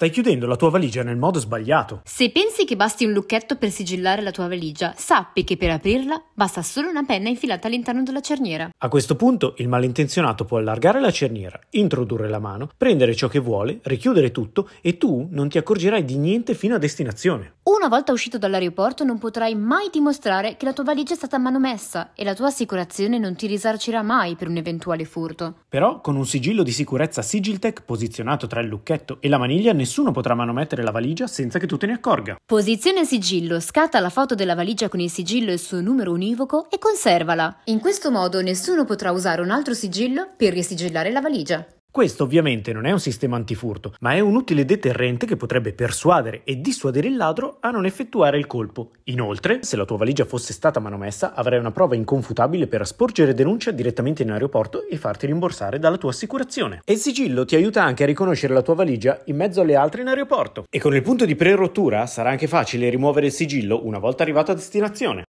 Stai chiudendo la tua valigia nel modo sbagliato. Se pensi che basti un lucchetto per sigillare la tua valigia, sappi che per aprirla basta solo una penna infilata all'interno della cerniera. A questo punto il malintenzionato può allargare la cerniera, introdurre la mano, prendere ciò che vuole, richiudere tutto e tu non ti accorgerai di niente fino a destinazione. Una volta uscito dall'aeroporto non potrai mai dimostrare che la tua valigia è stata manomessa e la tua assicurazione non ti risarcirà mai per un eventuale furto. Però con un sigillo di sicurezza Sigiltech posizionato tra il lucchetto e la maniglia nessuno Nessuno potrà manomettere la valigia senza che tu te ne accorga. Posizione sigillo, scatta la foto della valigia con il sigillo e il suo numero univoco e conservala. In questo modo nessuno potrà usare un altro sigillo per risigillare la valigia. Questo ovviamente non è un sistema antifurto, ma è un utile deterrente che potrebbe persuadere e dissuadere il ladro a non effettuare il colpo. Inoltre, se la tua valigia fosse stata manomessa, avrai una prova inconfutabile per sporgere denuncia direttamente in aeroporto e farti rimborsare dalla tua assicurazione. E il sigillo ti aiuta anche a riconoscere la tua valigia in mezzo alle altre in aeroporto. E con il punto di prerottura sarà anche facile rimuovere il sigillo una volta arrivato a destinazione.